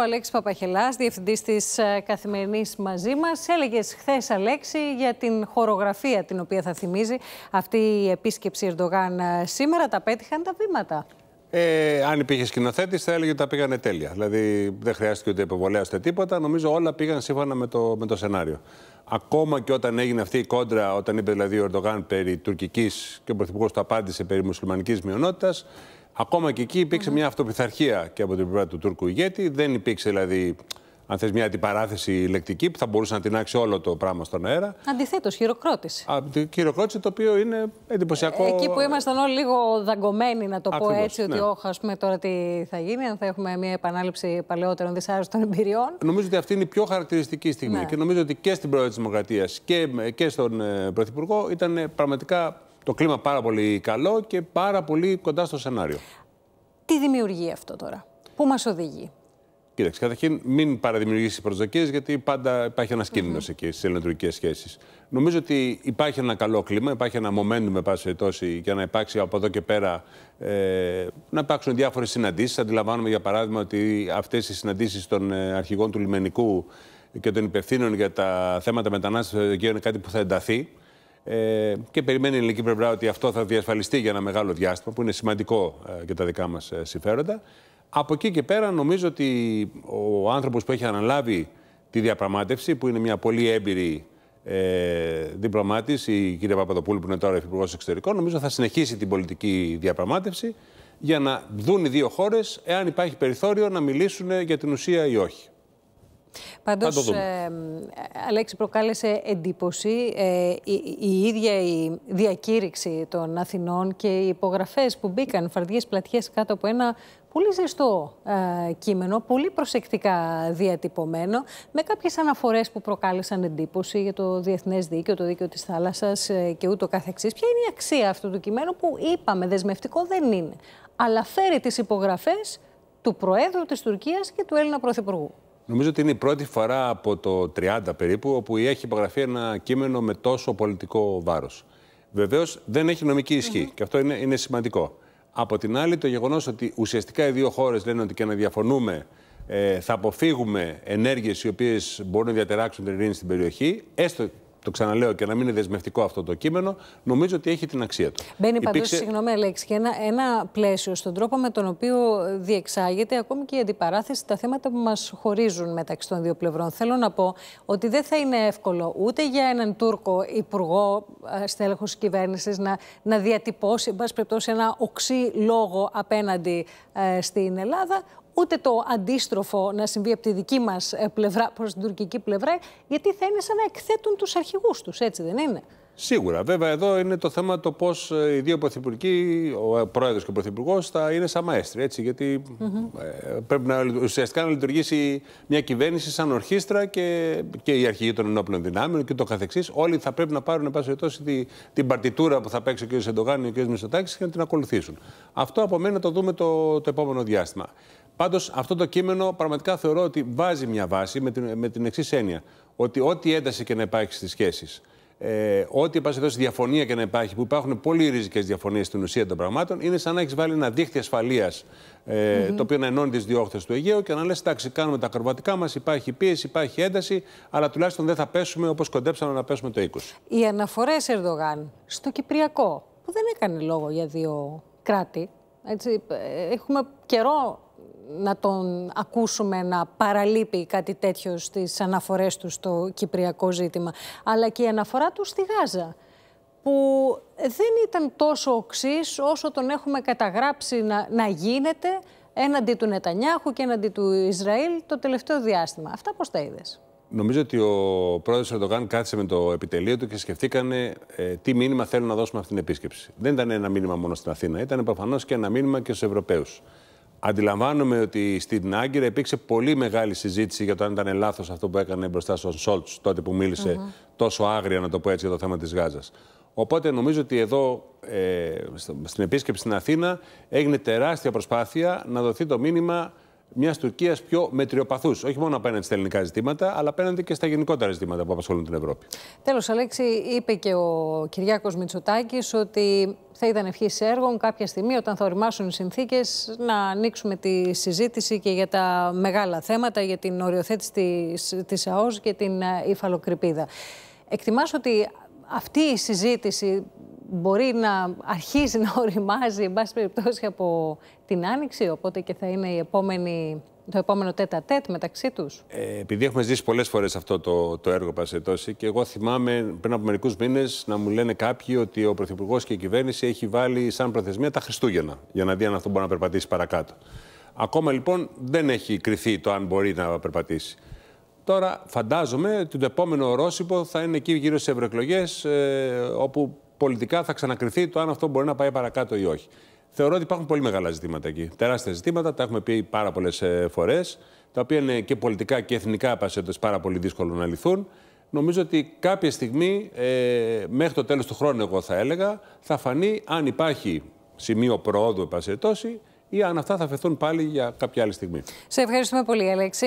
ο Αλέξης Παπαχελάς, διευθυντής της ε, Καθημερινής μαζί μας. Έλεγες χθες, Αλέξη, για την χορογραφία την οποία θα θυμίζει αυτή η επίσκεψη Ερντογάν ε, σήμερα. Τα πέτυχαν τα βήματα. Ε, αν υπήρχε σκηνοθέτης, θα έλεγε ότι τα πήγανε τέλεια. Δηλαδή δεν χρειάστηκε ούτε υποβολέα ούτε τίποτα. Νομίζω όλα πήγαν σύμφωνα με το, με το σενάριο. Ακόμα και όταν έγινε αυτή η κόντρα, όταν είπε δηλαδή ο Ερντογάν περί τουρκικής και ο Πρωθυπουργός το απάντησε περί μουσουλμανικής μειονότητας, Ακόμα και εκεί υπήρξε μια αυτοπιθαρχία και από την πλευρά του Τούρκου ηγέτη. Δεν υπήρξε δηλαδή, αν θες, μια αντιπαράθεση λεκτική που θα μπορούσε να τεινάξει όλο το πράγμα στον αέρα. Αντιθέτως, χειροκρότηση. Α, χειροκρότηση το οποίο είναι εντυπωσιακό. Ε, εκεί που ήμασταν όλοι λίγο δαγκωμένοι, να το πω έτσι, ότι ναι. όχι, ας πούμε τώρα τι θα γίνει, αν θα έχουμε μια επανάληψη παλαιότερων δυσάρεστων εμπειριών. Νομίζω ότι αυτή είναι η πιο χαρακτηριστική στιγμή. Ναι. Και νομίζω ότι και στην πρόεδρο της Δημοκρατίας και, ε, και στον ε, Πρωθυπουργό ήταν ε, πραγματικά το κλίμα πάρα πολύ καλό και πάρα πολύ κοντά στο σενάριο. Τι δημιουργεί αυτό τώρα, πού μας οδηγεί. Κοίταξε, καταρχήν μην παραδημιουργήσεις προσδοκίες, γιατί πάντα υπάρχει ένας κίνδυνος εκεί στις ελληνοτουρκικές σχέσεις. Νομίζω ότι υπάρχει ένα καλό κλίμα, υπάρχει ένα momentum, με πάση περιπτώσει, για να υπάρξει από εδώ και πέρα ε, να υπάρξουν διάφορες συναντήσεις. Αντιλαμβάνομαι, για παράδειγμα, ότι αυτές οι συναντήσεις των ε, αρχηγών του λιμενικού και των υπευθύνων για τα θέματα μετανάστευσης ε, είναι κάτι που θα ενταθεί. Ε, και περιμένει η ελληνική πλευρά ότι αυτό θα διασφαλιστεί για ένα μεγάλο διάστημα, που είναι σημαντικό ε, για τα δικά μας ε, συμφέροντα. Από εκεί και πέρα, νομίζω ότι ο άνθρωπος που έχει αναλάβει τη διαπραγμάτευση, που είναι μια πολύ έμπειρη ε, διπλωμάτης, η κυρία Παπαδοπούλου, που είναι τώρα υπουργό εξωτερικών, νομίζω θα συνεχίσει την πολιτική διαπραγμάτευση για να δουν οι δύο χώρες εάν υπάρχει περιθώριο να μιλήσουν για την ουσία ή όχι. Παντώ, Αλέξη, προκάλεσε εντύπωση ε, η, η, ίδια η διακήρυξη των Αθηνών και οι υπογραφές που μπήκαν φαρδιές πλατιές κάτω από ένα πολύ ζεστό ε, κείμενο, πολύ προσεκτικά διατυπωμένο, με κάποιες αναφορές που προκάλεσαν εντύπωση για το Διεθνές Δίκαιο, το Δίκαιο της Θάλασσας ε, και ούτω καθεξής. Ποια είναι η αξία αυτού του κειμένου που είπαμε δεσμευτικό δεν είναι, αλλά φέρει τις υπογραφές του Προέδρου της Τουρκίας και του Έλληνα Πρωθυπουργού. Νομίζω ότι είναι η πρώτη φορά από το 30 περίπου όπου έχει υπογραφεί ένα κείμενο με τόσο πολιτικό βάρος. Βεβαίως δεν έχει νομική ισχύ και αυτό είναι, είναι σημαντικό. Από την άλλη, το γεγονός ότι ουσιαστικά οι δύο χώρες λένε ότι και να διαφωνούμε ε, θα αποφύγουμε ενέργειες οι οποίες μπορούν να διατεράξουν την ειρήνη στην περιοχή, το ξαναλέω και να μην είναι δεσμευτικό αυτό το κείμενο, νομίζω ότι έχει την αξία του. Μπαίνει Υπήξε... συγγνώμη, Αλέξη, και ένα, πλαίσιο στον τρόπο με τον οποίο διεξάγεται ακόμη και η αντιπαράθεση, τα θέματα που μας χωρίζουν μεταξύ των δύο πλευρών. Θέλω να πω ότι δεν θα είναι εύκολο ούτε για έναν Τούρκο υπουργό, ε, στέλεχος κυβέρνησης, να, να διατυπώσει, εν πάση ένα οξύ λόγο απέναντι ε, στην Ελλάδα, ούτε το αντίστροφο να συμβεί από τη δική μας ε, πλευρά προς την τουρκική πλευρά, γιατί θα είναι σαν να εκθέτουν τους αρχηγούς τους, έτσι δεν είναι. Σίγουρα. Βέβαια, εδώ είναι το θέμα το πώς ε, οι δύο πρωθυπουργοί, ο ε, πρόεδρος και ο πρωθυπουργός, θα είναι σαν μαέστροι. Έτσι, γιατί mm -hmm. πρέπει να, ουσιαστικά να λειτουργήσει μια κυβέρνηση σαν ορχήστρα και, και οι αρχηγοί των ενόπλων δυνάμεων και το καθεξής. Όλοι θα πρέπει να πάρουν, εν πάση τη, την παρτιτούρα που θα παίξει ο κ. Σεντογάνη και ο κ. Μισοτάκη και να την ακολουθήσουν. Αυτό απομένει να το δούμε το, το επόμενο διάστημα. Πάντως, αυτό το κείμενο πραγματικά θεωρώ ότι βάζει μια βάση με την, με την εξής έννοια. Ότι ό,τι ένταση και να υπάρχει στις σχέσεις, ε, ό,τι υπάρχει εδώ διαφωνία και να υπάρχει, που υπάρχουν πολύ ριζικές διαφωνίες στην ουσία των πραγμάτων, είναι σαν να έχεις βάλει ένα δίχτυ ασφαλείας ε, mm το οποίο να ενώνει τις δύο του Αιγαίου και να λες: Εντάξει, κάνουμε τα ακροβατικά μας, υπάρχει πίεση, υπάρχει ένταση, αλλά τουλάχιστον δεν θα πέσουμε όπως κοντέψαμε να πέσουμε το 20. Οι αναφορές Ερδογάν στο Κυπριακό, που δεν έκανε λόγο για δύο κράτη. Έτσι, ε, έχουμε καιρό να τον ακούσουμε να παραλείπει κάτι τέτοιο στις αναφορές του στο κυπριακό ζήτημα, αλλά και η αναφορά του στη Γάζα, που δεν ήταν τόσο οξύς όσο τον έχουμε καταγράψει να, να γίνεται έναντι του Νετανιάχου και έναντι του Ισραήλ το τελευταίο διάστημα. Αυτά πώς τα είδες. Νομίζω ότι ο πρόεδρος Ερντογάν κάθισε με το επιτελείο του και σκεφτήκανε ε, τι μήνυμα θέλουν να δώσουμε αυτή την επίσκεψη. Δεν ήταν ένα μήνυμα μόνο στην Αθήνα, ήταν προφανώς και ένα μήνυμα και στους Ευρωπαίους. Αντιλαμβάνομαι ότι στην Άγκυρα υπήρξε πολύ μεγάλη συζήτηση για το αν ήταν λάθος αυτό που έκανε μπροστά στον Σόλτ, τότε που μίλησε τόσο άγρια, να το πω έτσι, για το θέμα της Γάζας. Οπότε νομίζω ότι εδώ ε, στην επίσκεψη στην Αθήνα έγινε τεράστια προσπάθεια να δοθεί το μήνυμα μιας Τουρκίας πιο μετριοπαθούς, όχι μόνο απέναντι στα ελληνικά ζητήματα, αλλά απέναντι και στα γενικότερα ζητήματα που απασχολούν την Ευρώπη. Τέλος, Αλέξη, είπε και ο Κυριάκος Μητσοτάκης ότι θα ήταν ευχής έργων κάποια στιγμή, όταν θα οριμάσουν οι συνθήκες, να ανοίξουμε τη συζήτηση και για τα μεγάλα θέματα, για την οριοθέτηση της ΑΟΣ και την ε, υφαλοκρηπίδα. Εκτιμάς ότι αυτή η συζήτηση μπορεί να αρχίσει να οριμάζει, εν πάση περιπτώσει, από την Άνοιξη, οπότε και θα είναι η επόμενη, το επόμενο τέτα τέτ μεταξύ τους. Ε, επειδή έχουμε ζήσει πολλές φορές αυτό το, το έργο Πασετώση και εγώ θυμάμαι πριν από μερικούς μήνες να μου λένε κάποιοι ότι ο Πρωθυπουργός και η κυβέρνηση έχει βάλει σαν προθεσμία τα Χριστούγεννα για να δει αν αυτό μπορεί να περπατήσει παρακάτω. Ακόμα λοιπόν δεν έχει κρυθεί το αν μπορεί να περπατήσει. Τώρα φαντάζομαι ότι το επόμενο ορόσημο θα είναι εκεί γύρω στις ευρωεκλογές, ε, όπου πολιτικά θα ξανακριθεί το αν αυτό μπορεί να πάει παρακάτω ή όχι. Θεωρώ ότι υπάρχουν πολύ μεγάλα ζητήματα εκεί. Τεράστια ζητήματα, τα έχουμε πει πάρα πολλές ε, φορές, τα οποία είναι και πολιτικά και εθνικά πασέντες πάρα πολύ δύσκολο να λυθούν. Νομίζω ότι κάποια στιγμή, ε, μέχρι το τέλος του χρόνου, εγώ θα έλεγα, θα φανεί αν υπάρχει σημείο προόδου, εν ή αν αυτά θα φεθούν πάλι για κάποια άλλη στιγμή. Σε ευχαριστούμε πολύ, Αλέξη.